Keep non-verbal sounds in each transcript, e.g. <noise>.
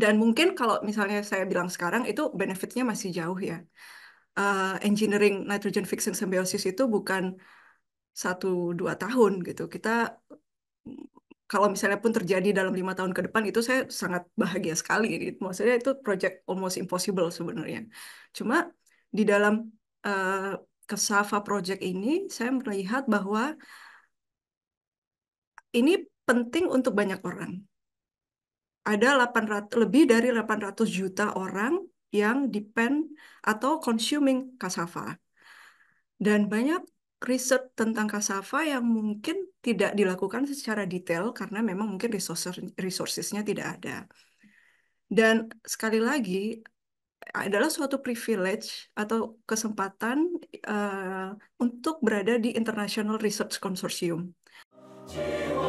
Dan mungkin kalau misalnya saya bilang sekarang itu benefitnya masih jauh ya. Uh, engineering nitrogen fixing symbiosis itu bukan satu dua tahun gitu. Kita kalau misalnya pun terjadi dalam lima tahun ke depan itu saya sangat bahagia sekali. Gitu. Maksudnya itu project almost impossible sebenarnya. Cuma di dalam uh, eh, kesava Project ini saya melihat bahwa ini penting untuk banyak orang ada 800 lebih dari 800 juta orang yang depend atau consuming kasava Dan banyak riset tentang kasava yang mungkin tidak dilakukan secara detail karena memang mungkin resources nya tidak ada. Dan sekali lagi adalah suatu privilege atau kesempatan uh, untuk berada di International Research Consortium. Jiwa.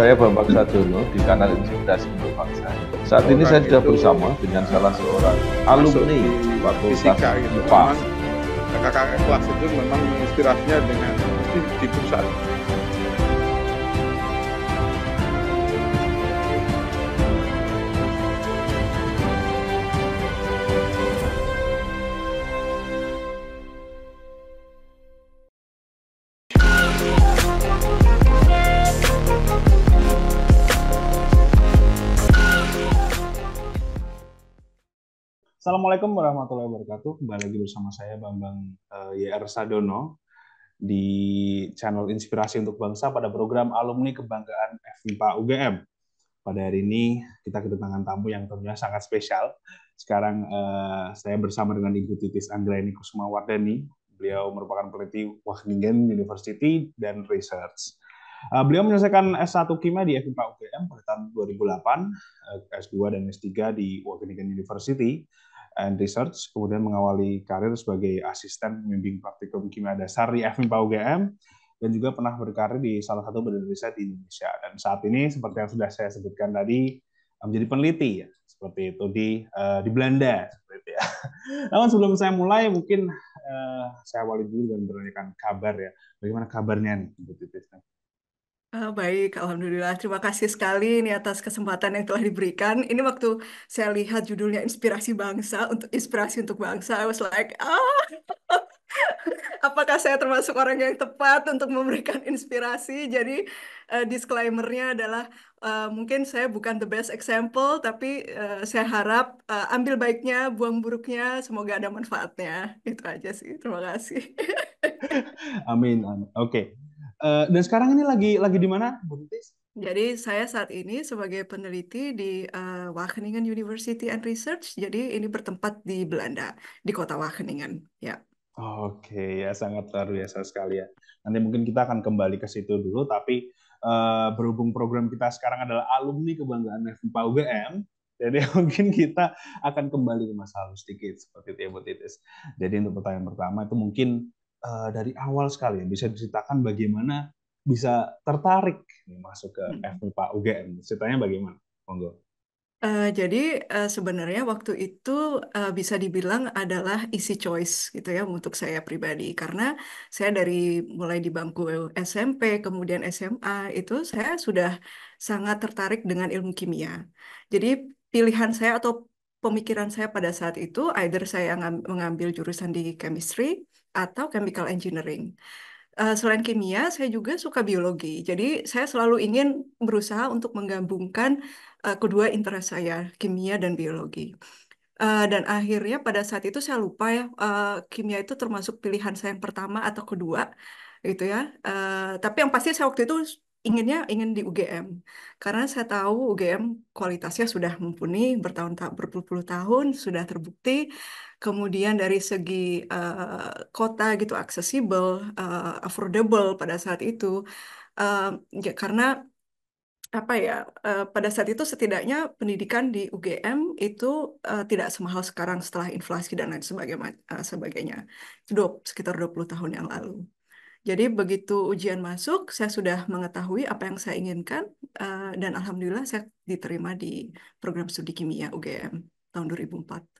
saya bapak Sadono di kanal Inspirasi untuk Bangsa. Saat ini saya sudah bersama dengan salah seorang alumni Fakultas IPA. Gitu. Kakak-kakak kelas itu memang inspirasinya dengan di, di pusat Assalamualaikum warahmatullahi wabarakatuh. Kembali lagi bersama saya Bambang uh, eh, YR Sadono di channel Inspirasi untuk Bangsa pada program Alumni Kebanggaan FIPA UGM. Pada hari ini kita kedatangan tamu yang tentunya sangat spesial. Sekarang uh, saya bersama dengan Ibu Titis Anggraini Kusuma Wardani. Beliau merupakan peneliti Wageningen University dan Research. Eh, beliau menyelesaikan S1 Kimia di FIPA UGM pada tahun 2008, S2 dan S3 di Wageningen University and Research, kemudian mengawali karir sebagai asisten pembimbing praktikum kimia dasar di FMIPA UGM, dan juga pernah berkarir di salah satu badan riset di Indonesia. Dan saat ini, seperti yang sudah saya sebutkan tadi, eh, menjadi peneliti ya, seperti itu di uh, di Belanda ya. <laughs> Namun sebelum saya mulai mungkin uh, saya awali dulu dengan menanyakan kabar ya. Bagaimana kabarnya nih Bu Titis? Ah, baik, alhamdulillah. Terima kasih sekali ini atas kesempatan yang telah diberikan. Ini waktu saya lihat judulnya Inspirasi Bangsa untuk Inspirasi untuk Bangsa, I was like, ah, <laughs> apakah saya termasuk orang yang tepat untuk memberikan inspirasi? Jadi uh, disclaimer-nya adalah uh, mungkin saya bukan the best example, tapi uh, saya harap uh, ambil baiknya, buang buruknya, semoga ada manfaatnya. Itu aja sih. Terima kasih. <laughs> amin, Oke. Okay. Eh, dan sekarang ini lagi lagi di mana, Bu Jadi saya saat ini sebagai peneliti di uh, Wageningen University and Research. Jadi ini bertempat di Belanda, di kota Wageningen, ya. Oke, ya sangat luar biasa sekali ya. Nanti mungkin kita akan kembali ke situ dulu, tapi uh, berhubung program kita sekarang adalah alumni kebanggaan FIPA UGM, jadi <laughs> mungkin kita akan kembali ke masa lalu sedikit seperti itu ya Bu Titis. Jadi untuk pertanyaan pertama itu mungkin Eh, dari awal sekali ya bisa diceritakan bagaimana bisa tertarik masuk ke hmm. FMIPA UGM ceritanya bagaimana monggo Uh, jadi uh, sebenarnya waktu itu uh, bisa dibilang adalah easy choice gitu ya untuk saya pribadi karena saya dari mulai di bangku SMP kemudian SMA itu saya sudah sangat tertarik dengan ilmu kimia. Jadi pilihan saya atau pemikiran saya pada saat itu either saya mengambil jurusan di chemistry atau chemical engineering. Uh, selain kimia, saya juga suka biologi. Jadi saya selalu ingin berusaha untuk menggabungkan uh, kedua interest saya, kimia dan biologi. Uh, dan akhirnya pada saat itu saya lupa ya, uh, kimia itu termasuk pilihan saya yang pertama atau kedua, gitu ya. Uh, tapi yang pasti saya waktu itu inginnya ingin di UGM karena saya tahu UGM kualitasnya sudah mumpuni bertahun-tahun berpuluh-puluh tahun sudah terbukti kemudian dari segi uh, kota gitu accessible uh, affordable pada saat itu, uh, ya karena apa ya uh, pada saat itu setidaknya pendidikan di UGM itu uh, tidak semahal sekarang setelah inflasi dan lain sebagainya, uh, sebagainya. Itu sekitar 20 tahun yang lalu. Jadi begitu ujian masuk, saya sudah mengetahui apa yang saya inginkan uh, dan alhamdulillah saya diterima di program studi kimia UGM tahun 2004.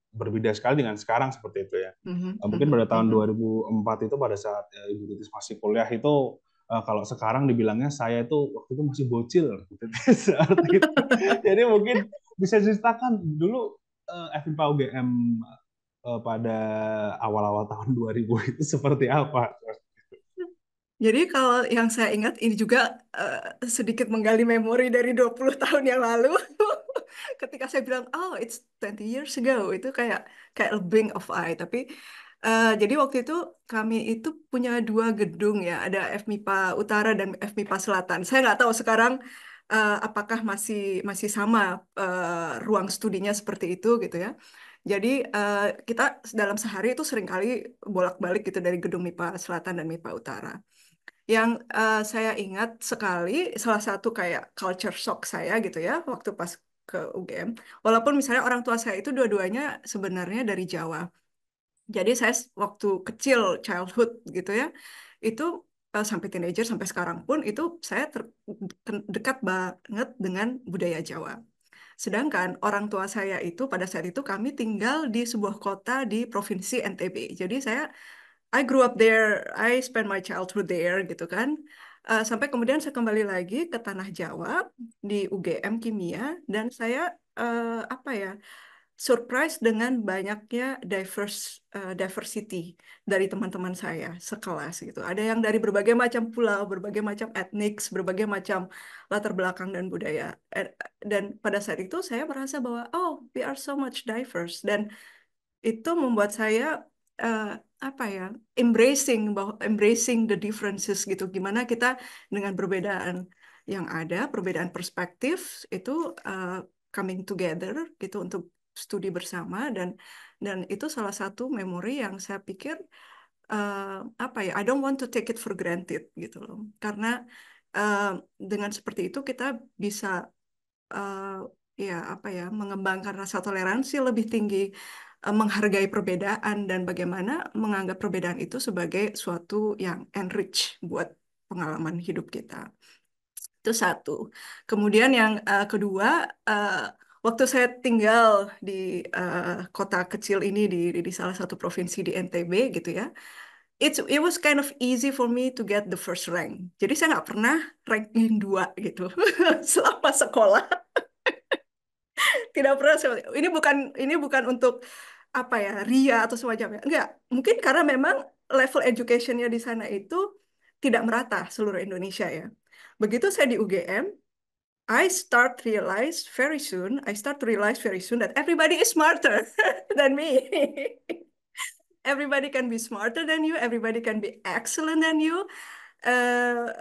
berbeda sekali dengan sekarang seperti itu ya. Mm-hmm. Eh, mungkin pada tahun mm-hmm. 2004 itu pada saat ya, Ibu Titis masih kuliah itu uh, kalau sekarang dibilangnya saya itu waktu itu masih bocil <laughs> gitu. Jadi mungkin bisa ceritakan dulu uh, FIPA UGM uh, pada awal-awal tahun 2000 <laughs> itu seperti apa? Jadi kalau yang saya ingat ini juga uh, sedikit menggali memori dari 20 tahun yang lalu. <laughs> ketika saya bilang oh it's 20 years ago itu kayak kayak blink of eye tapi uh, jadi waktu itu kami itu punya dua gedung ya ada FMIPA Utara dan FMIPA Selatan saya nggak tahu sekarang uh, apakah masih masih sama uh, ruang studinya seperti itu gitu ya jadi uh, kita dalam sehari itu seringkali bolak-balik gitu dari gedung MIPA Selatan dan MIPA Utara yang uh, saya ingat sekali salah satu kayak culture shock saya gitu ya waktu pas ke UGM. Walaupun misalnya orang tua saya itu dua-duanya sebenarnya dari Jawa. Jadi saya waktu kecil childhood gitu ya, itu uh, sampai teenager sampai sekarang pun itu saya ter, dekat banget dengan budaya Jawa. Sedangkan orang tua saya itu pada saat itu kami tinggal di sebuah kota di provinsi NTB. Jadi saya I grew up there, I spend my childhood there gitu kan uh, sampai kemudian saya kembali lagi ke tanah Jawa di UGM Kimia dan saya uh, apa ya surprise dengan banyaknya diverse uh, diversity dari teman-teman saya sekelas gitu. Ada yang dari berbagai macam pulau, berbagai macam etnik, berbagai macam latar belakang dan budaya. Dan pada saat itu saya merasa bahwa oh, we are so much diverse dan itu membuat saya uh, apa ya embracing bahwa embracing the differences gitu gimana kita dengan perbedaan yang ada perbedaan perspektif itu uh, coming together gitu untuk studi bersama dan dan itu salah satu memori yang saya pikir uh, apa ya I don't want to take it for granted gitu loh karena uh, dengan seperti itu kita bisa uh, ya apa ya mengembangkan rasa toleransi lebih tinggi Eh, menghargai perbedaan dan bagaimana menganggap perbedaan itu sebagai suatu yang enrich buat pengalaman hidup kita. Itu satu. Kemudian yang uh, kedua, uh, waktu saya tinggal di uh, kota kecil ini di, di salah satu provinsi di NTB gitu ya, it's it was kind of easy for me to get the first rank. Jadi saya nggak pernah ranking dua gitu <laughs> selama sekolah. <laughs> Tidak pernah. Ini bukan ini bukan untuk apa ya ria atau semacamnya enggak mungkin karena memang level educationnya di sana itu tidak merata seluruh Indonesia ya begitu saya di UGM I start realize very soon I start to realize very soon that everybody is smarter <laughs> than me <laughs> everybody can be smarter than you everybody can be excellent than you uh,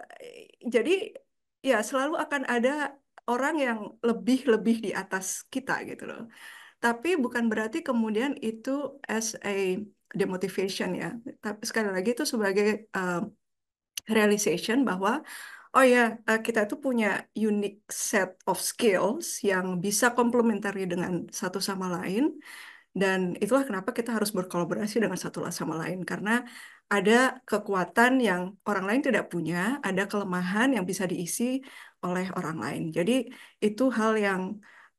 jadi ya selalu akan ada orang yang lebih-lebih di atas kita gitu loh tapi bukan berarti kemudian itu as a demotivation ya. Tapi sekali lagi itu sebagai uh, realization bahwa oh ya yeah, kita itu punya unique set of skills yang bisa komplementari dengan satu sama lain dan itulah kenapa kita harus berkolaborasi dengan satu sama lain karena ada kekuatan yang orang lain tidak punya, ada kelemahan yang bisa diisi oleh orang lain. Jadi itu hal yang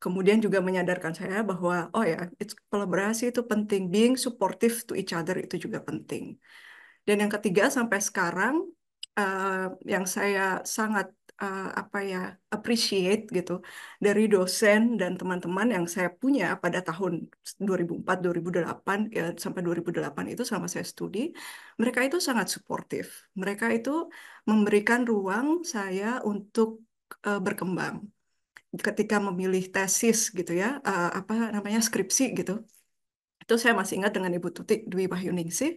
kemudian juga menyadarkan saya bahwa oh ya it's kolaborasi itu penting being supportive to each other itu juga penting dan yang ketiga sampai sekarang uh, yang saya sangat uh, apa ya appreciate gitu dari dosen dan teman-teman yang saya punya pada tahun 2004 2008 ya, sampai 2008 itu selama saya studi mereka itu sangat suportif mereka itu memberikan ruang saya untuk uh, berkembang ketika memilih tesis gitu ya uh, apa namanya skripsi gitu itu saya masih ingat dengan Ibu Tuti Dwi Wahyuningsih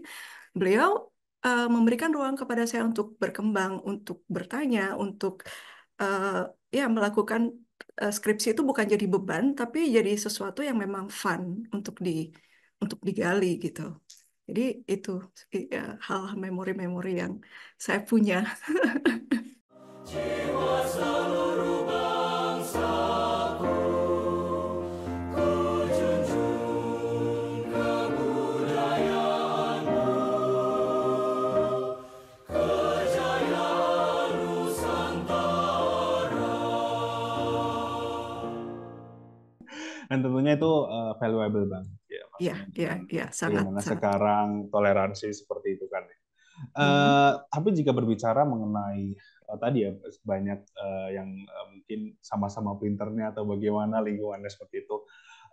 beliau uh, memberikan ruang kepada saya untuk berkembang untuk bertanya untuk uh, ya melakukan uh, skripsi itu bukan jadi beban tapi jadi sesuatu yang memang fun untuk di untuk digali gitu jadi itu ya, hal memori-memori yang saya punya. <laughs> Jiwa seluruh dan tentunya itu uh, valuable banget ya iya iya ya, sangat sangat. sekarang toleransi seperti itu kan ya. hmm. Eh, tapi jika berbicara mengenai uh, tadi ya banyak uh, yang uh, mungkin sama-sama pinternya atau bagaimana lingkungannya seperti itu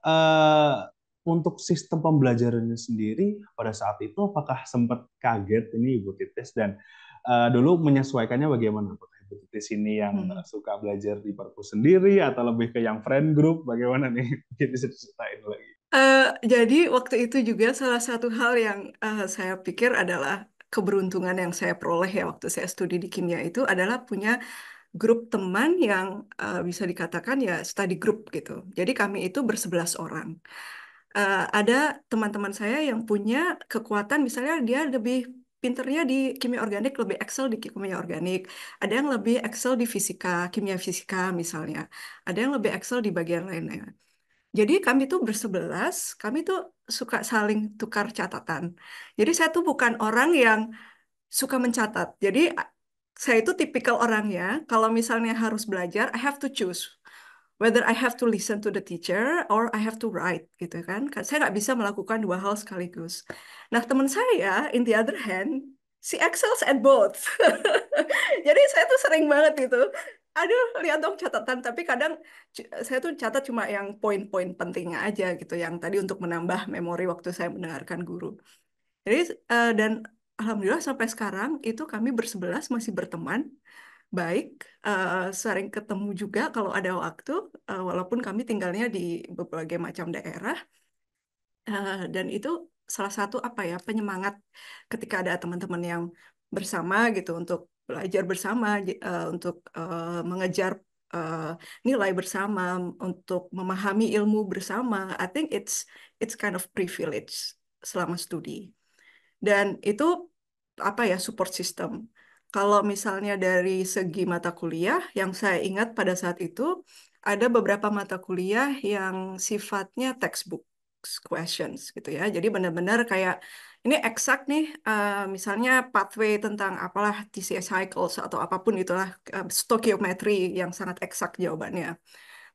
uh, untuk sistem pembelajarannya sendiri pada saat itu apakah sempat kaget ini Ibu Titis dan uh, dulu menyesuaikannya bagaimana Bu? di sini yang hmm. suka belajar di perpus sendiri atau lebih ke yang friend group bagaimana nih jadi <laughs> ceritain lagi Uh, jadi waktu itu juga salah satu hal yang uh, saya pikir adalah keberuntungan yang saya peroleh ya waktu saya studi di kimia itu adalah punya grup teman yang uh, bisa dikatakan ya study group gitu. Jadi kami itu bersebelas orang. Uh, ada teman-teman saya yang punya kekuatan misalnya dia lebih pinternya di kimia organik lebih excel di kimia organik, ada yang lebih excel di fisika, kimia fisika misalnya, ada yang lebih excel di bagian lainnya. Jadi kami tuh bersebelas, kami tuh suka saling tukar catatan. Jadi saya tuh bukan orang yang suka mencatat. Jadi saya itu tipikal orangnya, kalau misalnya harus belajar, I have to choose whether I have to listen to the teacher or I have to write gitu kan. Saya nggak bisa melakukan dua hal sekaligus. Nah teman saya, in the other hand, si excels at both. <laughs> Jadi saya tuh sering banget gitu. Aduh, lihat dong catatan. Tapi kadang saya tuh catat cuma yang poin-poin pentingnya aja gitu. Yang tadi untuk menambah memori waktu saya mendengarkan guru. Jadi, uh, dan Alhamdulillah sampai sekarang itu kami bersebelas masih berteman baik, uh, sering ketemu juga kalau ada waktu, uh, walaupun kami tinggalnya di berbagai macam daerah. Uh, dan itu salah satu apa ya penyemangat ketika ada teman-teman yang bersama gitu untuk belajar bersama, uh, untuk uh, mengejar uh, nilai bersama, untuk memahami ilmu bersama. I think it's it's kind of privilege selama studi. Dan itu apa ya support system kalau misalnya dari segi mata kuliah, yang saya ingat pada saat itu ada beberapa mata kuliah yang sifatnya textbook questions gitu ya. Jadi benar-benar kayak ini eksak nih, uh, misalnya pathway tentang apalah TCS cycles atau apapun itulah uh, stoichiometry yang sangat eksak jawabannya.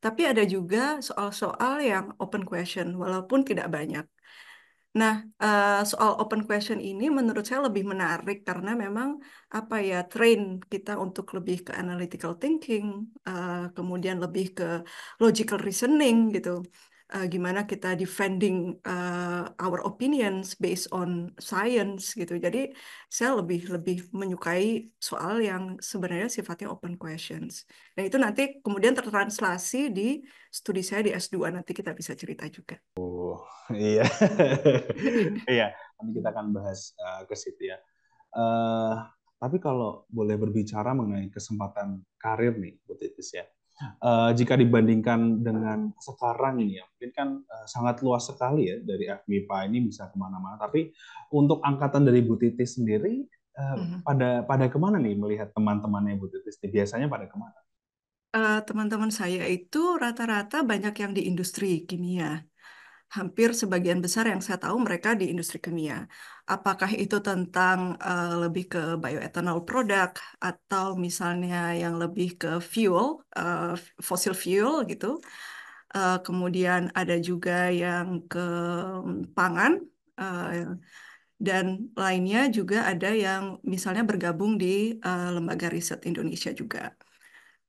Tapi ada juga soal-soal yang open question, walaupun tidak banyak. Nah, uh, soal open question ini menurut saya lebih menarik karena memang apa ya train kita untuk lebih ke analytical thinking, uh, kemudian lebih ke logical reasoning gitu. Eh, gimana kita defending uh, our opinions based on science gitu. Jadi saya lebih lebih menyukai soal yang sebenarnya sifatnya open questions. dan itu nanti kemudian tertranslasi di studi saya di S2 nanti kita bisa cerita juga. Oh <laughs> iya <laughs> iya nanti kita akan bahas uh, ke situ ya. Uh, tapi kalau boleh berbicara mengenai kesempatan karir nih, Bu Titis ya uh, jika dibandingkan dengan sekarang ini ya mungkin kan uh, sangat luas sekali ya dari FMIPA ini bisa kemana-mana tapi untuk angkatan dari Bu Titi sendiri uh, mm-hmm. pada pada kemana nih melihat teman-temannya Bu Titi biasanya pada kemana? uh, teman -teman saya itu rata-rata banyak yang di industri kimia hampir sebagian besar yang saya tahu mereka di industri kimia. Apakah itu tentang uh, lebih ke bioethanol produk atau misalnya yang lebih ke fuel, uh, fossil fuel gitu. Uh, kemudian ada juga yang ke mm, pangan uh, dan lainnya juga ada yang misalnya bergabung di uh, lembaga riset Indonesia juga.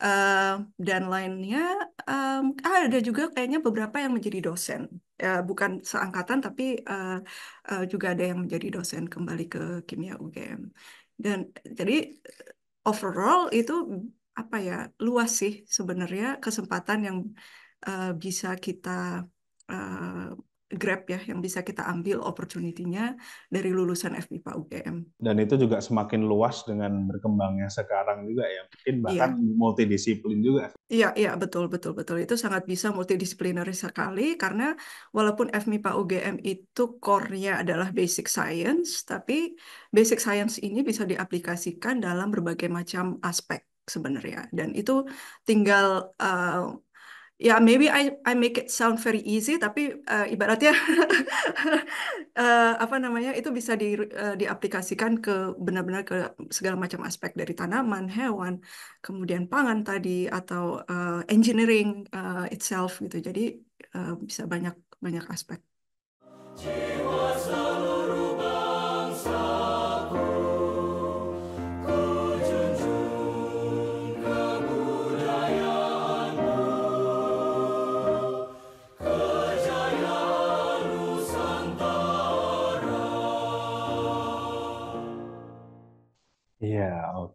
Uh, dan lainnya um, ada juga kayaknya beberapa yang menjadi dosen. Ya, bukan seangkatan tapi uh, uh, juga ada yang menjadi dosen kembali ke kimia UGM. Dan jadi overall itu apa ya luas sih sebenarnya kesempatan yang uh, bisa kita uh, grab ya yang bisa kita ambil opportunity-nya dari lulusan FPIPA UGM. Dan itu juga semakin luas dengan berkembangnya sekarang juga ya. Mungkin iya. bahkan yeah. multidisiplin juga. Iya, yeah, iya yeah, betul betul betul. Itu sangat bisa multidisipliner sekali karena walaupun FMIPA UGM itu core-nya adalah basic science, tapi basic science ini bisa diaplikasikan dalam berbagai macam aspek sebenarnya dan itu tinggal uh, ya yeah, maybe I I make it sound very easy tapi uh, ibaratnya uh, <laughs> apa namanya itu bisa di, uh, diaplikasikan ke benar-benar ke segala macam aspek dari tanaman, hewan, kemudian pangan tadi atau uh, engineering uh, itself gitu. Jadi uh, bisa banyak banyak aspek. Jiwa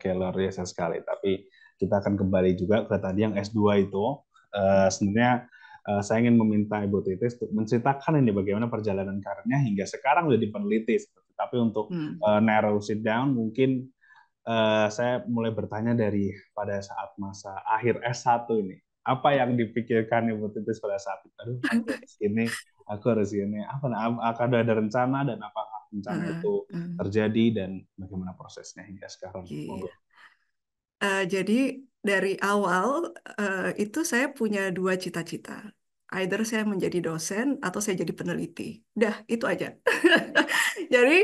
Keller ya biasa sekali. Tapi kita akan kembali juga ke tadi yang S2 itu. Uh, sebenarnya uh, saya ingin meminta Ibu Titis untuk menceritakan ini bagaimana perjalanan karirnya hingga sekarang sudah peneliti. Tapi untuk hmm. uh, narrow sit down mungkin uh, saya mulai bertanya dari pada saat masa akhir S1 ini. Apa yang dipikirkan Ibu Titis pada saat itu? Aduh, <laughs> ini, aku harus ini. Apa, akan ada rencana dan apa bencana uh, itu terjadi dan bagaimana prosesnya hingga sekarang. Uh, jadi dari awal uh, itu saya punya dua cita-cita. Either saya menjadi dosen atau saya jadi peneliti. dah itu aja. <laughs> jadi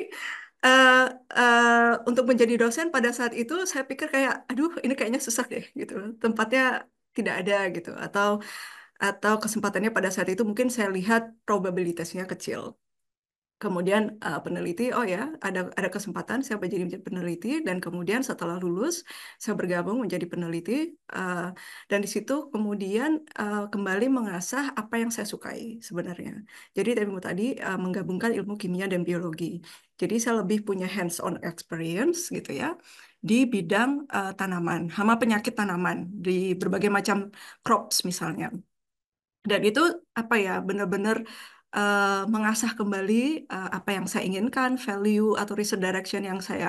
uh, uh, untuk menjadi dosen pada saat itu saya pikir kayak, aduh ini kayaknya susah deh gitu. Tempatnya tidak ada gitu. Atau atau kesempatannya pada saat itu mungkin saya lihat probabilitasnya kecil kemudian uh, peneliti oh ya ada ada kesempatan saya menjadi peneliti dan kemudian setelah lulus saya bergabung menjadi peneliti uh, dan di situ kemudian uh, kembali mengasah apa yang saya sukai sebenarnya jadi tadi tadi uh, menggabungkan ilmu kimia dan biologi jadi saya lebih punya hands on experience gitu ya di bidang uh, tanaman hama penyakit tanaman di berbagai macam crops misalnya dan itu apa ya benar-benar Eh, mengasah kembali uh, apa yang saya inginkan, value atau research direction yang saya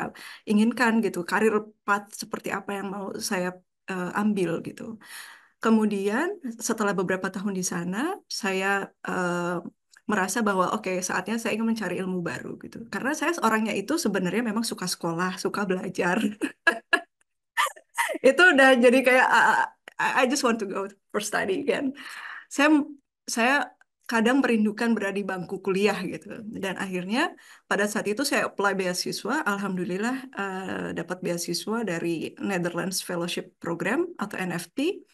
inginkan gitu, karir path seperti apa yang mau saya uh, ambil gitu. Kemudian setelah beberapa tahun di sana, saya uh, merasa bahwa oke okay, saatnya saya ingin mencari ilmu baru gitu karena saya seorangnya itu sebenarnya memang suka sekolah suka belajar <laughs> itu udah jadi kayak ah, ah, I just want to go for study again saya saya kadang merindukan berada di bangku kuliah gitu. Dan akhirnya pada saat itu saya apply beasiswa, alhamdulillah uh, dapat beasiswa dari Netherlands Fellowship Program atau NFP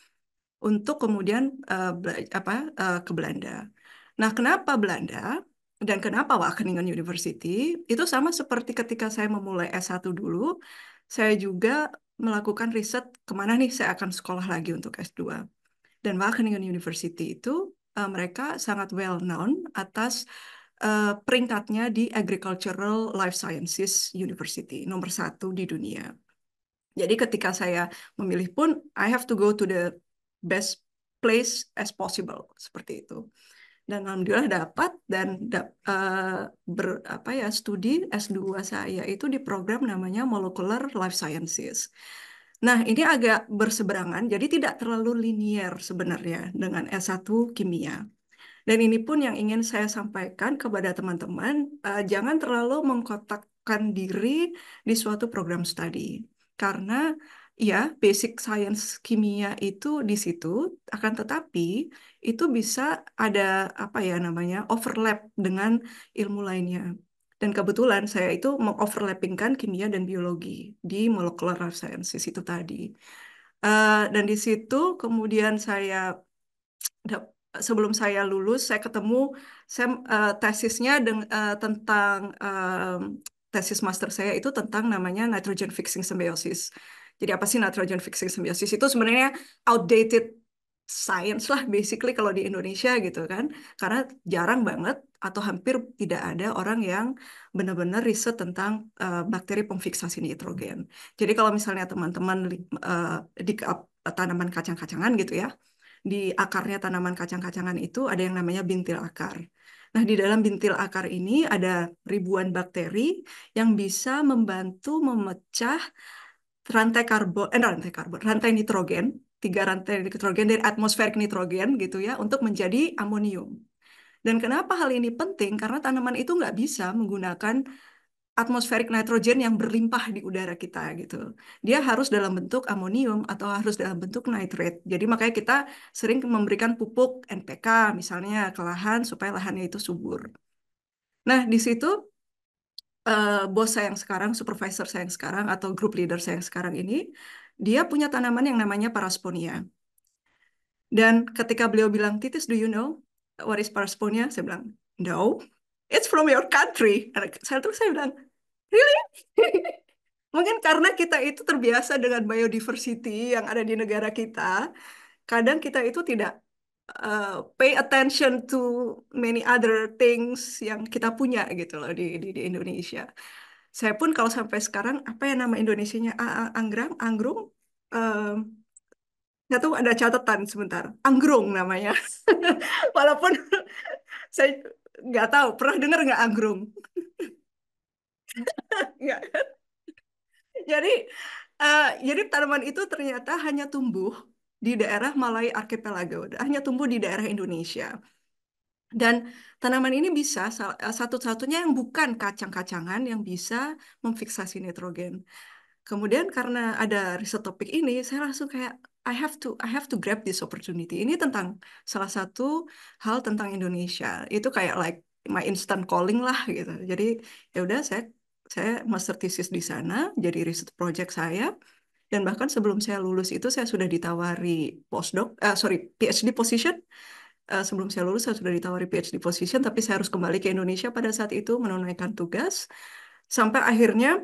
untuk kemudian uh, apa uh, ke Belanda. Nah, kenapa Belanda dan kenapa Wageningen University? Itu sama seperti ketika saya memulai S1 dulu, saya juga melakukan riset kemana nih saya akan sekolah lagi untuk S2. Dan Wageningen University itu uh, mereka sangat well known atas uh, peringkatnya di Agricultural Life Sciences University nomor satu di dunia. Jadi ketika saya memilih pun I have to go to the best place as possible seperti itu. Dan alhamdulillah dapat dan uh, ber, apa ya studi S2 saya itu di program namanya Molecular Life Sciences. Nah, ini agak berseberangan, jadi tidak terlalu linier sebenarnya dengan S1 kimia. Dan ini pun yang ingin saya sampaikan kepada teman-teman, uh, jangan terlalu mengkotakkan diri di suatu program studi. Karena ya, basic science kimia itu di situ, akan tetapi itu bisa ada apa ya namanya, overlap dengan ilmu lainnya. Dan kebetulan saya itu mengoverlappingkan kimia dan biologi di molecular life sciences itu tadi. Uh, dan di situ kemudian saya sebelum saya lulus saya ketemu saya uh, tesisnya deng, uh, tentang uh, tesis master saya itu tentang namanya nitrogen fixing symbiosis. Jadi apa sih nitrogen fixing symbiosis itu sebenarnya outdated science lah basically kalau di Indonesia gitu kan karena jarang banget atau hampir tidak ada orang yang benar-benar riset tentang uh, bakteri pemfiksasi nitrogen. Jadi kalau misalnya teman-teman uh, di uh, tanaman kacang-kacangan gitu ya, di akarnya tanaman kacang-kacangan itu ada yang namanya bintil akar. Nah, di dalam bintil akar ini ada ribuan bakteri yang bisa membantu memecah rantai karbon, eh, rantai karbon, rantai nitrogen, tiga rantai nitrogen dari atmosferik nitrogen gitu ya, untuk menjadi amonium. Dan kenapa hal ini penting? Karena tanaman itu nggak bisa menggunakan atmosferik nitrogen yang berlimpah di udara kita gitu. Dia harus dalam bentuk amonium atau harus dalam bentuk nitrate. Jadi makanya kita sering memberikan pupuk NPK misalnya ke lahan supaya lahannya itu subur. Nah, di situ uh, bos saya yang sekarang, supervisor saya yang sekarang atau grup leader saya yang sekarang ini, dia punya tanaman yang namanya parasponia. Dan ketika beliau bilang, Titis, do you know? what is Perseponia? Saya bilang, no, it's from your country. Saya terus saya bilang, really? <laughs> Mungkin karena kita itu terbiasa dengan biodiversity yang ada di negara kita, kadang kita itu tidak uh, pay attention to many other things yang kita punya gitu loh di, di, di Indonesia. Saya pun kalau sampai sekarang apa yang nama Indonesia-nya? anggrang, anggrung, uh, eh, saya tuh ada catatan sebentar, anggrung namanya. <laughs> Walaupun <laughs> saya nggak tahu, pernah dengar nggak anggrung? <laughs> nggak. jadi, uh, jadi tanaman itu ternyata hanya tumbuh di daerah Malay Archipelago, hanya tumbuh di daerah Indonesia. Dan tanaman ini bisa eh, satu-satunya yang bukan kacang-kacangan yang bisa memfiksasi nitrogen. Kemudian karena ada riset topik ini, saya langsung kayak I have to I have to grab this opportunity. Ini tentang salah satu hal tentang Indonesia. Itu kayak like my instant calling lah gitu. Jadi ya udah saya saya master thesis di sana, jadi riset project saya. Dan bahkan sebelum saya lulus itu saya sudah ditawari postdoc, uh, sorry PhD position. Uh, sebelum saya lulus saya sudah ditawari PhD position, tapi saya harus kembali ke Indonesia pada saat itu menunaikan tugas. Sampai akhirnya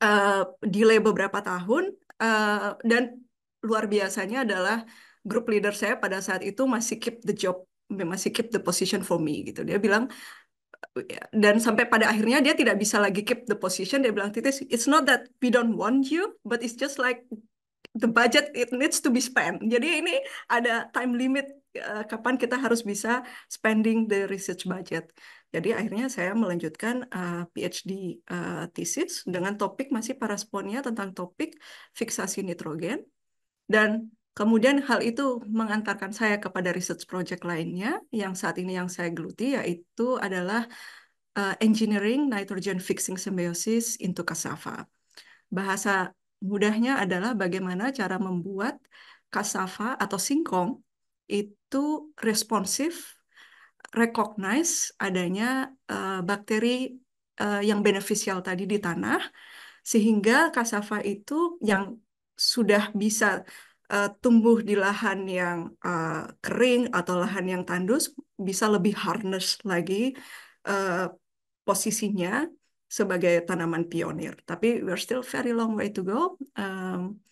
uh, delay beberapa tahun uh, dan luar biasanya adalah grup leader saya pada saat itu masih keep the job masih keep the position for me gitu dia bilang dan sampai pada akhirnya dia tidak bisa lagi keep the position dia bilang titis it's not that we don't want you but it's just like the budget it needs to be spent jadi ini ada time limit uh, kapan kita harus bisa spending the research budget jadi akhirnya saya melanjutkan uh, eh, PhD uh, eh, thesis dengan topik masih parasponia tentang topik fiksasi nitrogen dan Kemudian hal itu mengantarkan saya kepada research project lainnya yang saat ini yang saya geluti yaitu adalah uh, engineering nitrogen fixing symbiosis into cassava. Bahasa mudahnya adalah bagaimana cara membuat cassava atau singkong itu responsif recognize adanya uh, bakteri uh, yang beneficial tadi di tanah sehingga kasava itu yang sudah bisa uh, tumbuh di lahan yang uh, kering atau lahan yang tandus bisa lebih harness lagi uh, posisinya sebagai tanaman pionir. Tapi we're still very long way to go. Um,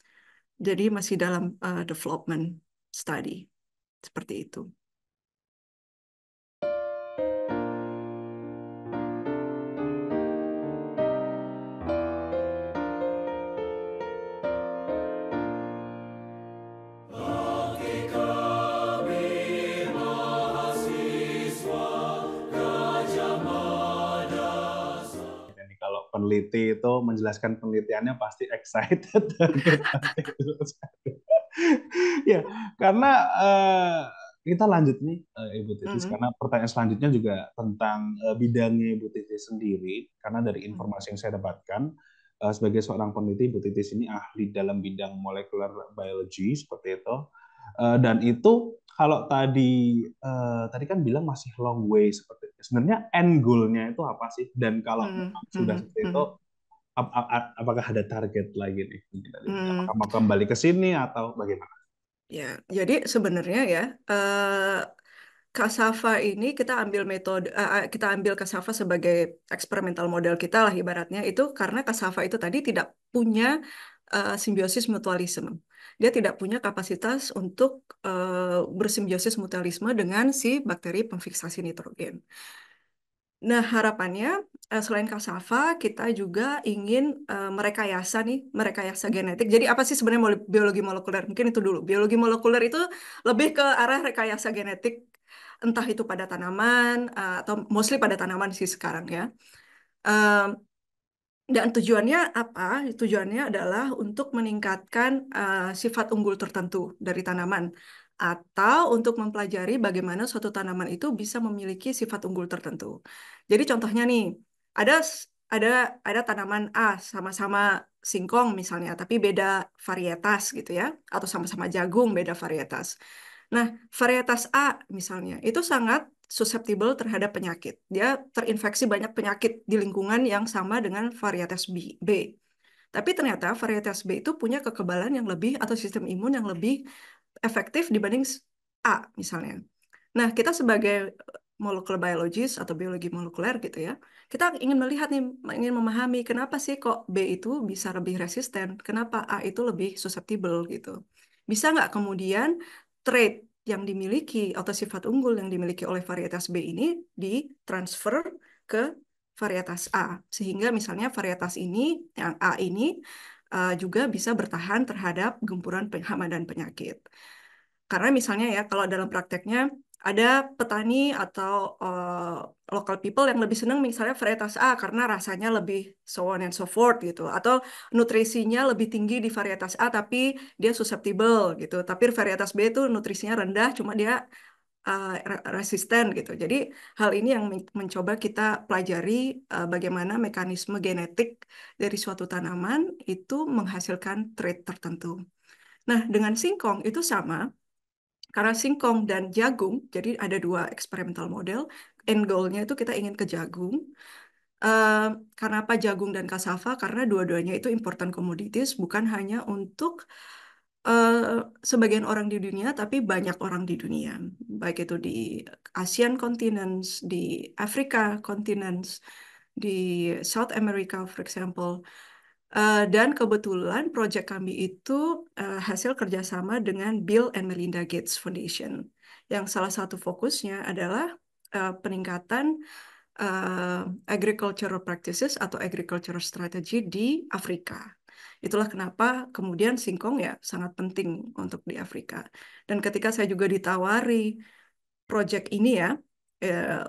jadi masih dalam uh, development study seperti itu. peneliti itu menjelaskan penelitiannya pasti excited. <laughs> ya, karena uh, kita lanjut nih uh, Ibu Titis, mm-hmm. karena pertanyaan selanjutnya juga tentang uh, bidangnya Ibu Titis sendiri, karena dari mm-hmm. informasi yang saya dapatkan, uh, sebagai seorang peneliti, Ibu Titis ini ahli dalam bidang molecular biology, seperti itu. Uh, dan itu kalau tadi uh, tadi kan bilang masih long way seperti itu. Sebenarnya end goal-nya itu apa sih? Dan kalau hmm, hmm sudah hmm, seperti itu ap ap apakah ada target lagi nih? dari Apakah hmm. mau kembali ke sini atau bagaimana? Ya, jadi sebenarnya ya uh, eh, Kasava ini kita ambil metode uh, kita ambil Kasava sebagai eksperimental model kita lah ibaratnya itu karena Kasava itu tadi tidak punya uh, simbiosis mutualisme dia tidak punya kapasitas untuk uh, bersimbiosis mutualisme dengan si bakteri pemfiksasi nitrogen. Nah, harapannya eh, selain kasava, kita juga ingin uh, merekayasa nih, merekayasa genetik. Jadi apa sih sebenarnya biologi molekuler? Mungkin itu dulu. Biologi molekuler itu lebih ke arah rekayasa genetik, entah itu pada tanaman uh, atau mostly pada tanaman sih sekarang ya. Uh, dan tujuannya apa? Tujuannya adalah untuk meningkatkan uh, sifat unggul tertentu dari tanaman atau untuk mempelajari bagaimana suatu tanaman itu bisa memiliki sifat unggul tertentu. Jadi contohnya nih, ada ada ada tanaman A sama-sama singkong misalnya, tapi beda varietas gitu ya, atau sama-sama jagung beda varietas. Nah, varietas A misalnya itu sangat susceptible terhadap penyakit. Dia terinfeksi banyak penyakit di lingkungan yang sama dengan varietas B. B. Tapi ternyata varietas B itu punya kekebalan yang lebih atau sistem imun yang lebih efektif dibanding A misalnya. Nah, kita sebagai eh, molecular biologis atau biologi molekuler gitu ya, kita ingin melihat nih, ingin memahami kenapa sih kok B itu bisa lebih resisten, kenapa A itu lebih susceptible gitu. Bisa nggak kemudian trade yang dimiliki atau sifat unggul yang dimiliki oleh varietas B ini ditransfer ke varietas A. Sehingga misalnya varietas ini, yang A ini, uh, juga bisa bertahan terhadap gempuran hama dan penyakit. Karena misalnya ya, kalau dalam prakteknya ada petani atau uh, eh, local people yang lebih senang misalnya varietas A karena rasanya lebih so on and so forth gitu atau nutrisinya lebih tinggi di varietas A tapi dia susceptible gitu tapi varietas B itu nutrisinya rendah cuma dia uh, resisten gitu jadi hal ini yang mencoba kita pelajari uh, bagaimana mekanisme genetik dari suatu tanaman itu menghasilkan trait tertentu nah dengan singkong itu sama karena singkong dan jagung, jadi ada dua eksperimental model, end goal-nya itu kita ingin ke jagung. Uh, karena apa jagung dan kasava? Karena dua-duanya itu important commodities, bukan hanya untuk Uh, sebagian orang di dunia, tapi banyak orang di dunia, baik itu di ASEAN continents, di Afrika continents, di South America, for example. Uh, dan kebetulan proyek kami itu uh, hasil kerjasama dengan Bill and Melinda Gates Foundation, yang salah satu fokusnya adalah uh, peningkatan uh, agricultural practices atau agricultural strategy di Afrika. Itulah kenapa kemudian singkong ya sangat penting untuk di Afrika. Dan ketika saya juga ditawari proyek ini ya, Ya,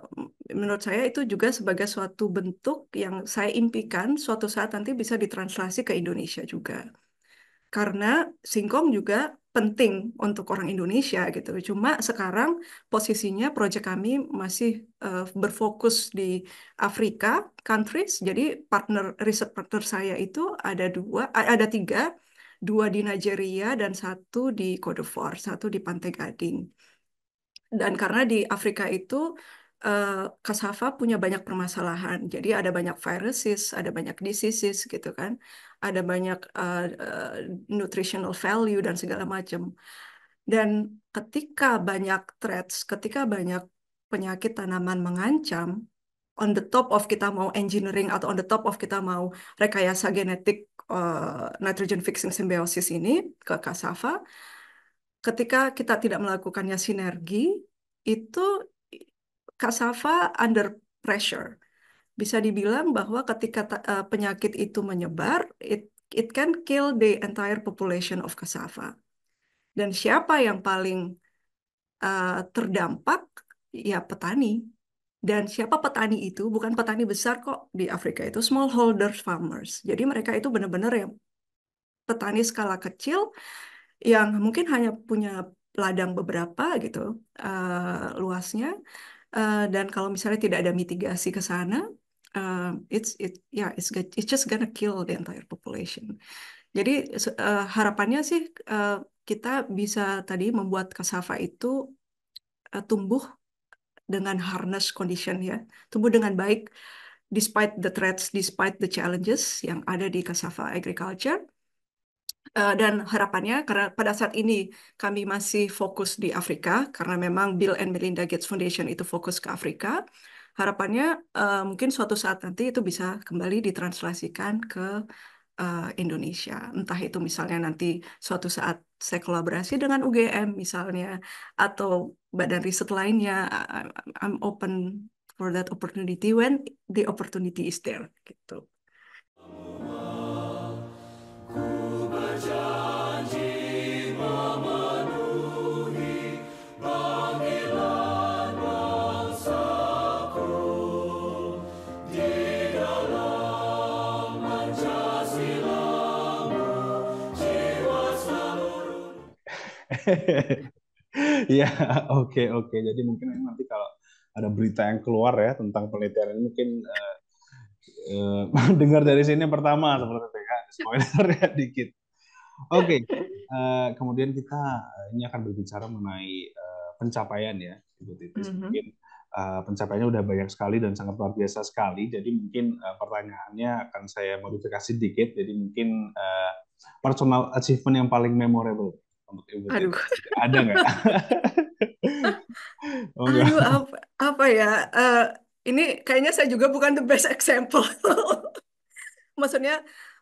menurut saya itu juga sebagai suatu bentuk yang saya impikan suatu saat nanti bisa ditranslasi ke Indonesia juga. Karena singkong juga penting untuk orang Indonesia gitu. Cuma sekarang posisinya proyek kami masih uh, berfokus di Afrika countries. Jadi partner riset partner saya itu ada dua, ada tiga, dua di Nigeria dan satu di Cote d'Ivoire, satu di Pantai Gading. Dan karena di Afrika itu uh, eh, Kasava punya banyak permasalahan. Jadi ada banyak viruses, ada banyak diseases gitu kan. Ada banyak uh, uh, nutritional value dan segala macam. Dan ketika banyak threats, ketika banyak penyakit tanaman mengancam, on the top of kita mau engineering atau on the top of kita mau rekayasa genetik uh, nitrogen fixing symbiosis ini ke kasava ketika kita tidak melakukannya sinergi, itu kasafa under pressure. Bisa dibilang bahwa ketika uh, penyakit itu menyebar, it, it can kill the entire population of cassava. Dan siapa yang paling uh, terdampak? Ya petani. Dan siapa petani itu? Bukan petani besar kok di Afrika itu smallholder farmers. Jadi mereka itu benar-benar yang petani skala kecil yang mungkin hanya punya ladang beberapa gitu uh, luasnya uh, dan kalau misalnya tidak ada mitigasi ke sana uh, it's it yeah it's it's just gonna kill the entire population jadi uh, harapannya sih uh, kita bisa tadi membuat kasava itu uh, tumbuh dengan harness condition ya tumbuh dengan baik despite the threats despite the challenges yang ada di kasava agriculture Eh, dan harapannya karena pada saat ini kami masih fokus di Afrika karena memang Bill and Melinda Gates Foundation itu fokus ke Afrika. Harapannya uh, mungkin suatu saat nanti itu bisa kembali ditranslasikan ke uh, Indonesia. Entah itu misalnya nanti suatu saat saya kolaborasi dengan UGM misalnya atau badan riset lainnya I'm open for that opportunity when the opportunity is there gitu. <laughs> Ya, oke oke. Jadi mungkin nanti kalau ada berita yang keluar ya tentang penelitian ini mungkin uh, uh, <laughs> dengar dari sini pertama seperti itu ya. Spoiler ya dikit. Oke, okay. uh, eh, kemudian kita ini akan berbicara mengenai uh, pencapaian ya, Ibu Titis. Mm -hmm. Mungkin uh, pencapaiannya udah banyak sekali dan sangat luar biasa sekali. Jadi mungkin uh, pertanyaannya akan saya modifikasi dikit. Jadi mungkin uh, personal achievement yang paling memorable untuk ibu Aduh. ada nggak? <laughs> Oh, Aduh, apa, apa ya? Uh, ini kayaknya saya juga bukan the best example. <laughs> Maksudnya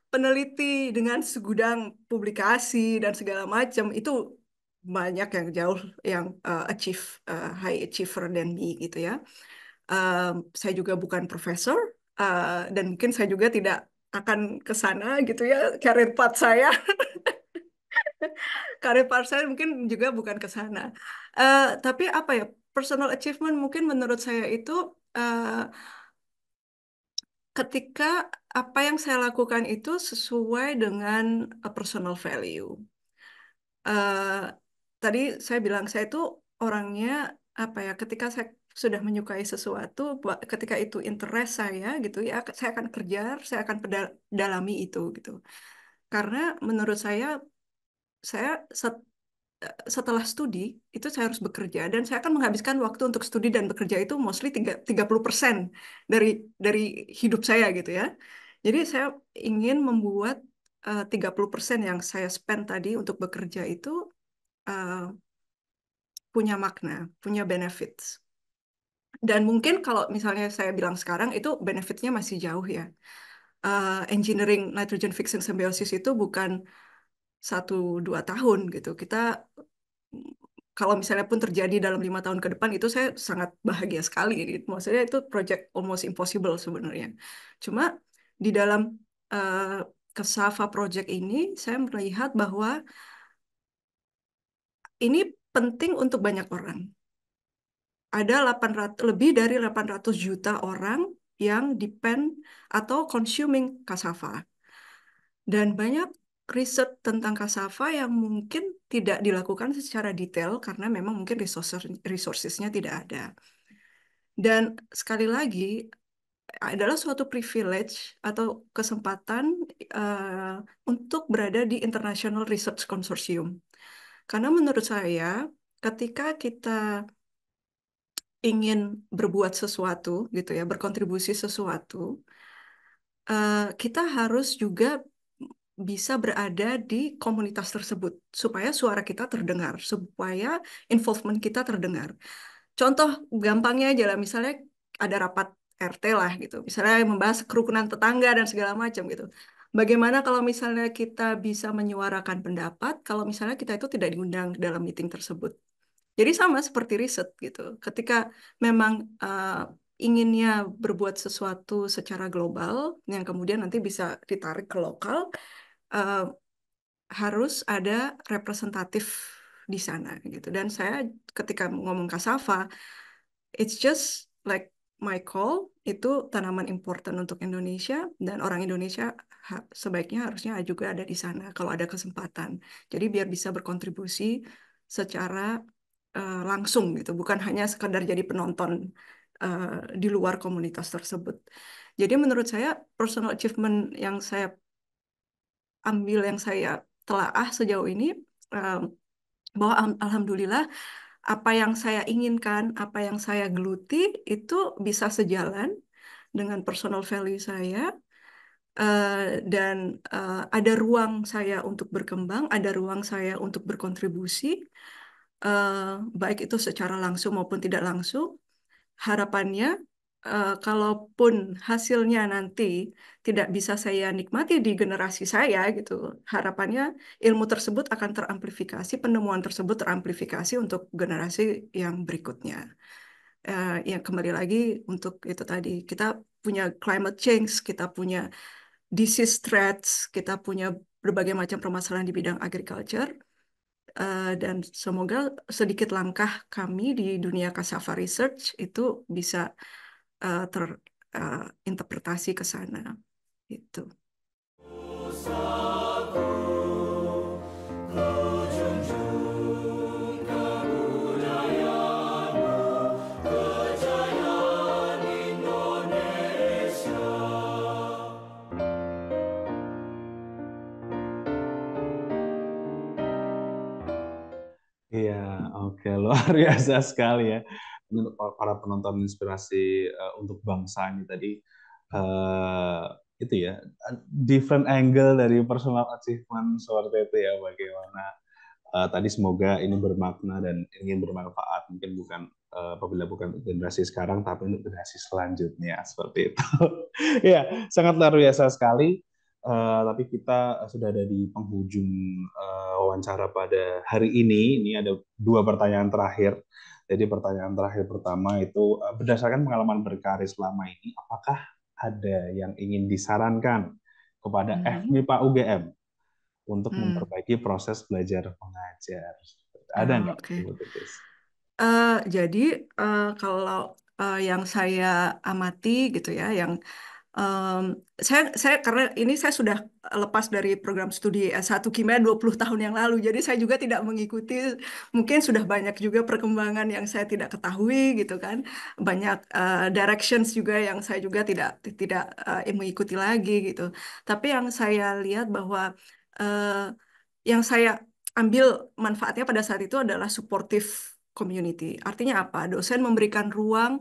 peneliti dengan segudang publikasi dan segala macam itu banyak yang jauh yang uh, achieve uh, high achiever than me gitu ya. Uh, saya juga bukan profesor uh, dan mungkin saya juga tidak akan ke sana gitu ya karir path saya <laughs> karir parsel mungkin juga bukan ke sana. Uh, tapi apa ya personal achievement mungkin menurut saya itu uh, ketika apa yang saya lakukan itu sesuai dengan a eh, personal value. Uh, tadi saya bilang saya itu orangnya apa ya ketika saya sudah menyukai sesuatu ketika itu interest saya gitu ya saya akan kerja saya akan pedalami itu gitu karena menurut saya saya set, eh, setelah studi itu saya harus bekerja dan saya akan menghabiskan waktu untuk studi dan bekerja itu mostly 30% dari dari hidup saya gitu ya. Jadi saya ingin membuat eh, uh, 30% yang saya spend tadi untuk bekerja itu uh, punya makna, punya benefits. Dan mungkin kalau misalnya saya bilang sekarang itu benefitnya masih jauh ya. Uh, engineering nitrogen fixing symbiosis itu bukan satu dua tahun gitu kita kalau misalnya pun terjadi dalam lima tahun ke depan itu saya sangat bahagia sekali gitu. maksudnya itu project almost impossible sebenarnya cuma di dalam uh, eh, Kesafa Project ini saya melihat bahwa ini penting untuk banyak orang ada 800 lebih dari 800 juta orang yang depend atau consuming kasava dan banyak riset tentang kasava yang mungkin tidak dilakukan secara detail karena memang mungkin resources nya tidak ada. Dan sekali lagi adalah suatu privilege atau kesempatan uh, untuk berada di International Research Consortium. Karena menurut saya ketika kita ingin berbuat sesuatu gitu ya, berkontribusi sesuatu, uh, kita harus juga bisa berada di komunitas tersebut supaya suara kita terdengar, supaya involvement kita terdengar. Contoh gampangnya aja lah, misalnya ada rapat RT lah gitu, misalnya membahas kerukunan tetangga dan segala macam gitu. Bagaimana kalau misalnya kita bisa menyuarakan pendapat, kalau misalnya kita itu tidak diundang dalam meeting tersebut. Jadi sama seperti riset gitu. Ketika memang uh, inginnya berbuat sesuatu secara global yang kemudian nanti bisa ditarik ke lokal uh, harus ada representatif di sana gitu. Dan saya ketika ngomong Safa it's just like my call itu tanaman important untuk Indonesia dan orang Indonesia sebaiknya harusnya juga ada di sana kalau ada kesempatan. Jadi biar bisa berkontribusi secara uh, langsung gitu, bukan hanya sekedar jadi penonton uh, di luar komunitas tersebut. Jadi menurut saya personal achievement yang saya ambil yang saya telaah sejauh ini um, bahwa alhamdulillah apa yang saya inginkan, apa yang saya geluti itu bisa sejalan dengan personal value saya uh, dan uh, ada ruang saya untuk berkembang, ada ruang saya untuk berkontribusi uh, baik itu secara langsung maupun tidak langsung. Harapannya uh, kalaupun hasilnya nanti tidak bisa saya nikmati di generasi saya gitu, harapannya ilmu tersebut akan teramplifikasi, penemuan tersebut teramplifikasi untuk generasi yang berikutnya. Uh, eh, yang kembali lagi untuk itu tadi kita punya climate change, kita punya disease threats, kita punya berbagai macam permasalahan di bidang agriculture. Uh, dan semoga sedikit langkah kami di dunia kasava research itu bisa uh, eh, terinterpretasi eh, uh, ke sana itu. Iya, oke, <laughs> luar biasa sekali ya ini untuk para penonton inspirasi uh, untuk bangsa ini tadi uh, itu ya different angle dari personal achievement seperti itu ya bagaimana uh, tadi semoga ini bermakna dan ingin bermanfaat mungkin bukan uh, apabila bukan generasi sekarang tapi untuk generasi selanjutnya seperti itu <laughs> ya yeah, sangat luar biasa sekali Uh, tapi kita sudah ada di penghujung uh, wawancara pada hari ini. Ini ada dua pertanyaan terakhir. Jadi pertanyaan terakhir pertama itu eh, berdasarkan pengalaman berkarir selama ini, apakah ada yang ingin disarankan kepada hmm. Pak UGM untuk hmm. memperbaiki proses belajar mengajar? Ada ah, nggak? okay. Uh, eh, jadi uh, kalau uh, yang saya amati gitu ya, yang um, saya saya karena ini saya sudah lepas dari program studi S1 kimia 20 tahun yang lalu. Jadi saya juga tidak mengikuti mungkin sudah banyak juga perkembangan yang saya tidak ketahui gitu kan. Banyak uh, directions juga yang saya juga tidak tidak uh, mengikuti lagi gitu. Tapi yang saya lihat bahwa uh, yang saya ambil manfaatnya pada saat itu adalah supportive community. Artinya apa? Dosen memberikan ruang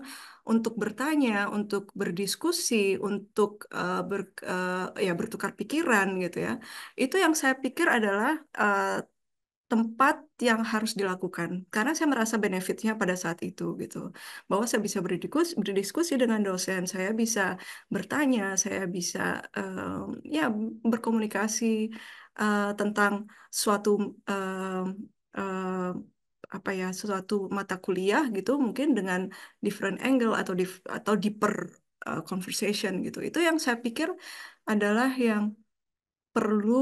untuk bertanya, untuk berdiskusi, untuk uh, ber, uh, ya bertukar pikiran gitu ya. Itu yang saya pikir adalah uh, tempat yang harus dilakukan karena saya merasa benefitnya pada saat itu gitu bahwa saya bisa berdiskusi, berdiskusi dengan dosen saya bisa bertanya saya bisa uh, ya berkomunikasi uh, tentang suatu uh, apa ya suatu mata kuliah gitu mungkin dengan different angle atau dif, atau deeper uh, conversation gitu itu yang saya pikir adalah yang perlu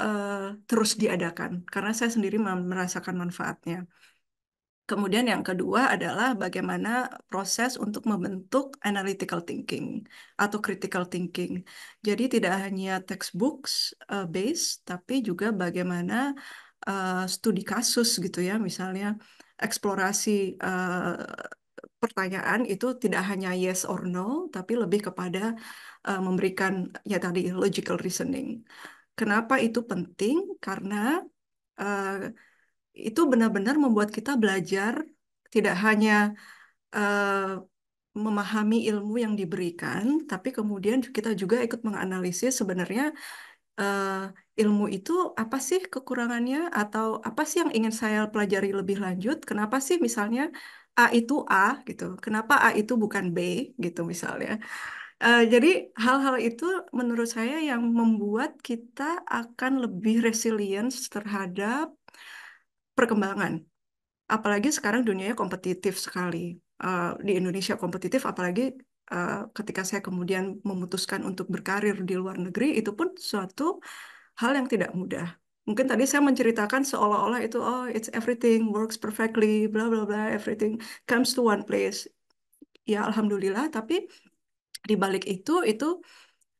uh, terus diadakan karena saya sendiri merasakan manfaatnya kemudian yang kedua adalah bagaimana proses untuk membentuk analytical thinking atau critical thinking jadi tidak hanya textbooks uh, based tapi juga bagaimana uh, Eh, studi kasus gitu ya misalnya eksplorasi uh, pertanyaan itu tidak hanya yes or no tapi lebih kepada uh, memberikan ya tadi logical reasoning. Kenapa itu penting? Karena uh, itu benar-benar membuat kita belajar tidak hanya uh, memahami ilmu yang diberikan, tapi kemudian kita juga ikut menganalisis sebenarnya uh, ilmu itu apa sih kekurangannya atau apa sih yang ingin saya pelajari lebih lanjut? Kenapa sih misalnya A itu A gitu? Kenapa A itu bukan B gitu misalnya? Uh, jadi hal-hal itu menurut saya yang membuat kita akan lebih resilient terhadap perkembangan. Apalagi sekarang dunianya kompetitif sekali. Uh, di Indonesia kompetitif apalagi Eh, ketika saya kemudian memutuskan untuk berkarir di luar negeri itu pun suatu hal yang tidak mudah. Mungkin tadi saya menceritakan seolah-olah itu oh it's everything works perfectly bla bla bla everything comes to one place. Ya alhamdulillah tapi di balik itu itu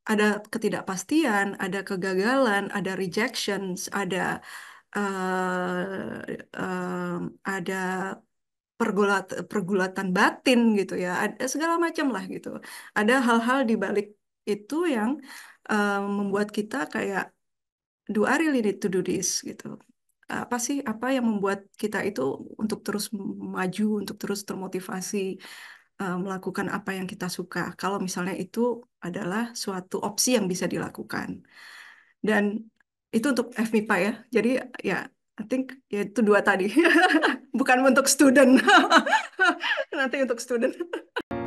ada ketidakpastian, ada kegagalan, ada rejections, ada uh, uh, ada pergulat pergulatan batin gitu ya ada, segala macam lah gitu ada hal-hal di balik itu yang uh, membuat kita kayak do I really need to do this gitu apa sih apa yang membuat kita itu untuk terus maju untuk terus termotivasi melakukan apa yang kita suka kalau misalnya itu adalah suatu opsi yang bisa dilakukan dan itu untuk FMIPA ya jadi ya I think ya itu dua tadi. <laughs> Bukan untuk student. <laughs> Nanti untuk student.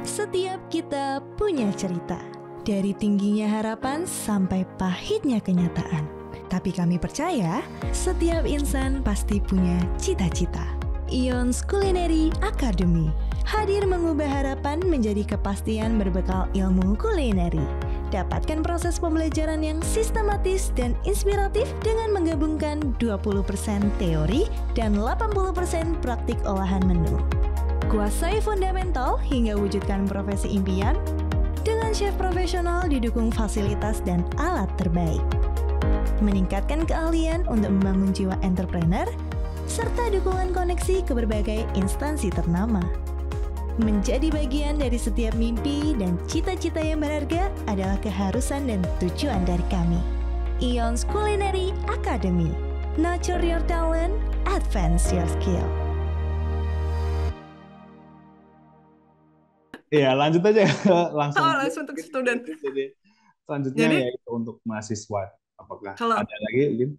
Setiap kita punya cerita. Dari tingginya harapan sampai pahitnya kenyataan. Tapi kami percaya, setiap insan pasti punya cita-cita. Ions Culinary Academy hadir mengubah harapan menjadi kepastian berbekal ilmu kulineri. Dapatkan proses pembelajaran yang sistematis dan inspiratif dengan menggabungkan 20% teori dan 80% praktik olahan menu. Kuasai fundamental hingga wujudkan profesi impian dengan chef profesional didukung fasilitas dan alat terbaik. Meningkatkan keahlian untuk membangun jiwa entrepreneur serta dukungan koneksi ke berbagai instansi ternama. Menjadi bagian dari setiap mimpi dan cita-cita yang berharga adalah keharusan dan tujuan dari kami. Ions Culinary Academy. Nurture your talent, advance your skill. Iya, lanjut aja <laughs> langsung. Oh, langsung untuk student. <laughs> Jadi selanjutnya Jadi, ya itu untuk mahasiswa. Apakah kalau, ada lagi, Lin?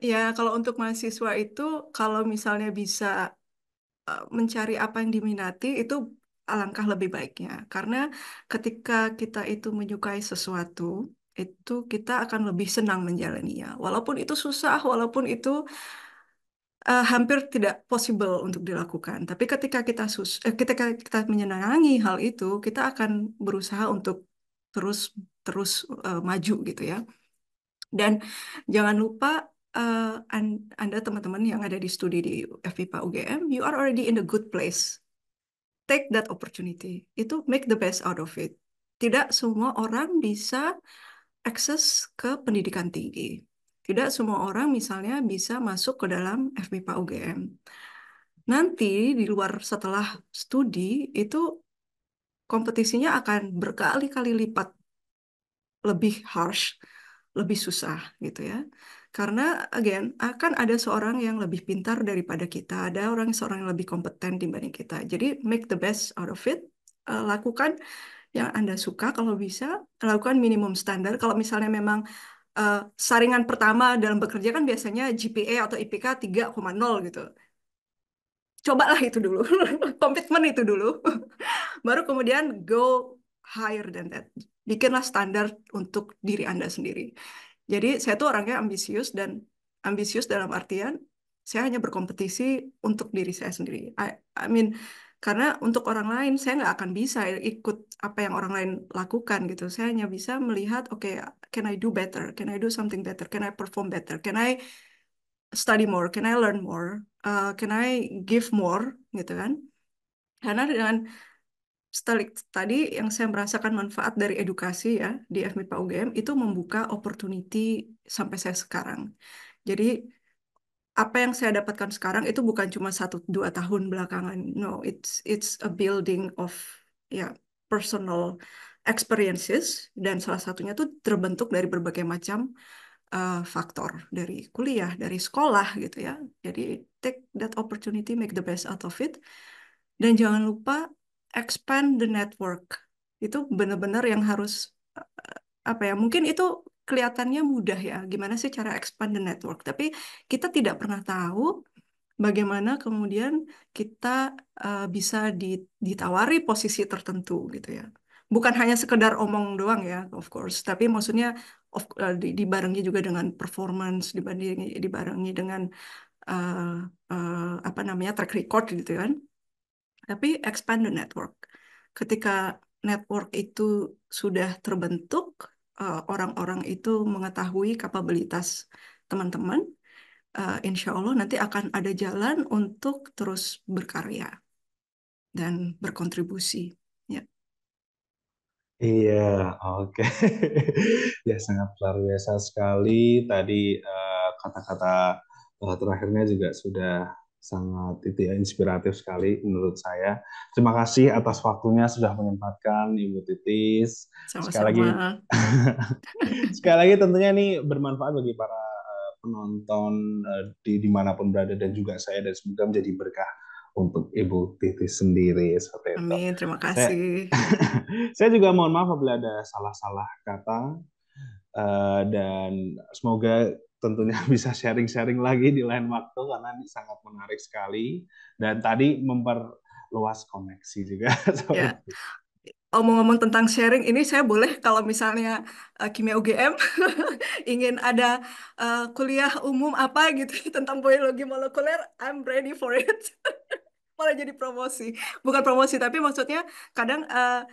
Ya, kalau untuk mahasiswa itu kalau misalnya bisa Eh, mencari apa yang diminati itu alangkah lebih baiknya. Karena ketika kita itu menyukai sesuatu, itu kita akan lebih senang menjalaninya. Walaupun itu susah, walaupun itu uh, hampir tidak possible untuk dilakukan. Tapi ketika kita sus eh, ketika kita menyenangi hal itu, kita akan berusaha untuk terus terus uh, maju gitu ya. Dan jangan lupa uh, Anda teman-teman yang ada di studi di FIPA UGM, you are already in a good place. Take that opportunity. Itu make the best out of it. Tidak semua orang bisa akses ke pendidikan tinggi. Tidak semua orang misalnya bisa masuk ke dalam FIPA UGM. Nanti di luar setelah studi itu kompetisinya akan berkali-kali lipat lebih harsh, lebih susah gitu ya. Karena again akan ada seorang yang lebih pintar daripada kita, ada orang seorang yang lebih kompeten dibanding kita. Jadi make the best out of it. Eh, lakukan yang Anda suka kalau bisa, lakukan minimum standar. Kalau misalnya memang uh, saringan pertama dalam bekerja kan biasanya GPA atau IPK 3,0 gitu cobalah itu dulu, <laughs> komitmen itu dulu. <laughs> Baru kemudian go higher than that. Bikinlah standar untuk diri Anda sendiri. Jadi saya tuh orangnya ambisius dan ambisius dalam artian saya hanya berkompetisi untuk diri saya sendiri. I, I mean, karena untuk orang lain saya nggak akan bisa ikut apa yang orang lain lakukan gitu. Saya hanya bisa melihat, oke, okay, can I do better? Can I do something better? Can I perform better? Can I study more? Can I learn more? Uh, can I give more? Gitu kan? Karena dengan Setelik tadi yang saya merasakan manfaat dari edukasi ya di FMIPA UGM itu membuka opportunity sampai saya sekarang. Jadi apa yang saya dapatkan sekarang itu bukan cuma satu dua tahun belakangan. No, it's it's a building of ya yeah, personal experiences dan salah satunya tuh terbentuk dari berbagai macam uh, faktor dari kuliah, dari sekolah gitu ya. Jadi take that opportunity, make the best out of it. Dan jangan lupa expand the network itu benar-benar yang harus eh, apa ya mungkin itu kelihatannya mudah ya gimana sih cara expand the network tapi kita tidak pernah tahu bagaimana kemudian kita uh, bisa ditawari posisi tertentu gitu ya bukan hanya sekedar omong doang ya of course tapi maksudnya of, uh, dibarengi juga dengan performance dibarengi dibarengi dengan uh, uh, apa namanya track record gitu kan tapi expand the network. Ketika network itu sudah terbentuk, eh, orang-orang itu mengetahui kapabilitas teman-teman, uh, insya Allah nanti akan ada jalan untuk terus berkarya dan berkontribusi. Ya. Iya, oke. Okay. <laughs> ya sangat luar biasa sekali tadi eh, kata-kata uh, terakhirnya juga sudah sangat itu ya inspiratif sekali menurut saya. Terima kasih atas waktunya sudah menyempatkan Ibu Titis. Sama-sama. Sekali lagi <laughs> sekali lagi tentunya ini bermanfaat bagi para eh, penonton eh, di dimanapun berada dan juga saya dan semoga menjadi berkah untuk Ibu Titis sendiri seperti itu. Amin, terima kasih. Saya, <laughs> saya juga mohon maaf apabila ada salah-salah kata uh, dan semoga tentunya <laughs> bisa sharing-sharing lagi di lain waktu karena ini sangat menarik sekali dan tadi memperluas koneksi juga. <laughs> Ya. Omong-omong tentang sharing ini saya boleh kalau misalnya uh, eh, kimia UGM <laughs> ingin ada uh, kuliah umum apa gitu tentang biologi molekuler, I'm ready for it. Malah jadi promosi. Bukan promosi tapi maksudnya kadang uh,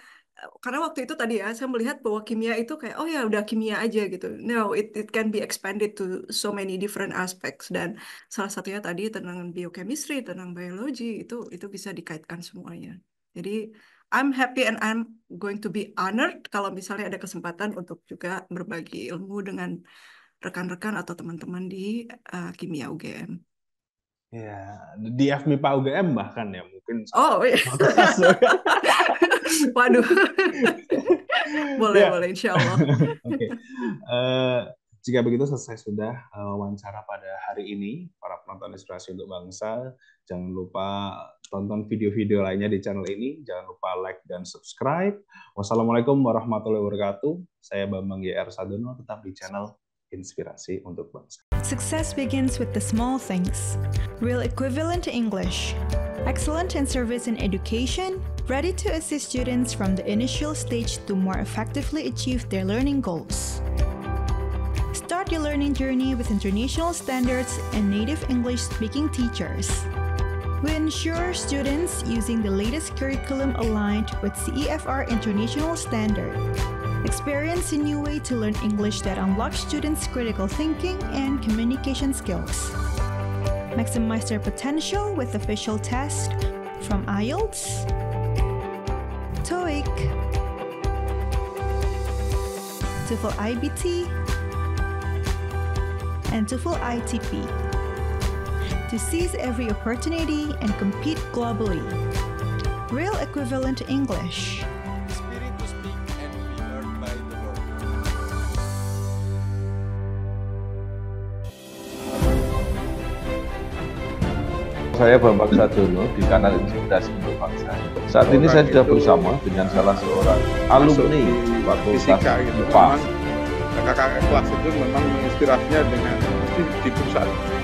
karena waktu itu tadi ya saya melihat bahwa kimia itu kayak oh ya udah kimia aja gitu. No, it it can be expanded to so many different aspects dan salah satunya tadi tentang biochemistry, tentang biologi itu itu bisa dikaitkan semuanya. Jadi I'm happy and I'm going to be honored kalau misalnya ada kesempatan untuk juga berbagi ilmu dengan rekan-rekan atau teman-teman di uh, kimia UGM. Ya, di FMIPA UGM bahkan ya mungkin. Oh iya. <laughs> <laughs> Waduh. <laughs> boleh, ya. boleh, insya Allah. <laughs> Oke. Okay. Uh, eh, jika begitu selesai sudah uh, wawancara pada hari ini, para penonton inspirasi untuk bangsa, jangan lupa tonton video-video lainnya di channel ini, jangan lupa like dan subscribe. Wassalamualaikum warahmatullahi wabarakatuh. Saya Bambang YR Sadono, tetap di channel Inspirasi untuk Bangsa. Success begins with the small things. Real equivalent to English. Excellent in service and education, ready to assist students from the initial stage to more effectively achieve their learning goals. Start your learning journey with international standards and native English speaking teachers. We ensure students using the latest curriculum aligned with CEFR international standard. Experience a new way to learn English that unlocks students' critical thinking and communication skills. Maximize their potential with official tests from IELTS, week. Two IBT and TOEFL ITP. To seize every opportunity and compete globally. Real equivalent English. saya Bambang Sadono di kanal Inspirasi untuk Bangsa. Saat ini saya sudah bersama dengan salah seorang alumni Fakultas IPA. Gitu. Kakak-kakak kelas itu memang menginspirasinya dengan di pusat